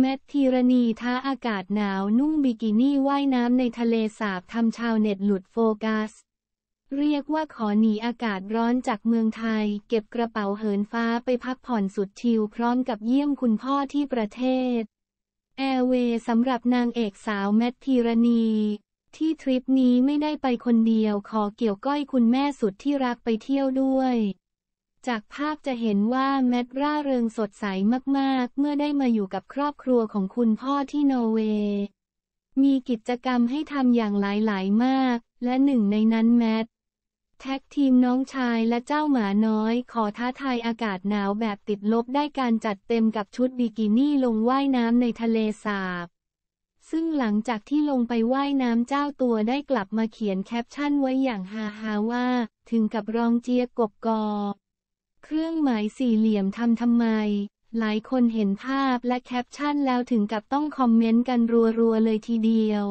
แมทธีรณีท้าอากาศหนาวนุ่งบิกินี่ว่ายน้ำในทะเลสาบทำชาวเน็ตหลุดโฟกัส เรียกว่าขอหนีอากาศร้อนจากเมืองไทยเก็บกระเป๋าเหินฟ้าไปพักผ่อนสุดชิลพร้อมกับเยี่ยมคุณพ่อที่ประเทศ แอร์เวย์สำหรับนางเอกสาวแมทธีรณีที่ทริปนี้ไม่ได้ไปคนเดียวขอเกี่ยวก้อยคุณแม่สุดที่รักไปเที่ยวด้วยจากภาพจะเห็นว่าแมดร่าเริงสดใสมาก ๆ เมื่อได้มาอยู่กับครอบครัวของคุณพ่อที่นอร์เวย์ มีกิจกรรมให้ทำอย่างหลายๆมาก และหนึ่งในนั้นแมดแท็กทีมน้องชายและเจ้าหมาน้อย ขอท้าทายอากาศหนาวแบบติดลบได้การจัดเต็มกับชุดบิกินี่ลงว่ายน้ำในทะเลสาบ ซึ่งหลังจากที่ลงไปไว่ายน้ำเจ้าตัวได้กลับมาเขียนแคปชั่นไว้อย่างฮาฮาว่า ถึงกับรองเจียกบกอเครื่องหมายสี่เหลี่ยมทำทำไม หลายคนเห็นภาพและแคปชั่นแล้วถึงกับต้องคอมเมนต์กันรัวๆเลยทีเดียว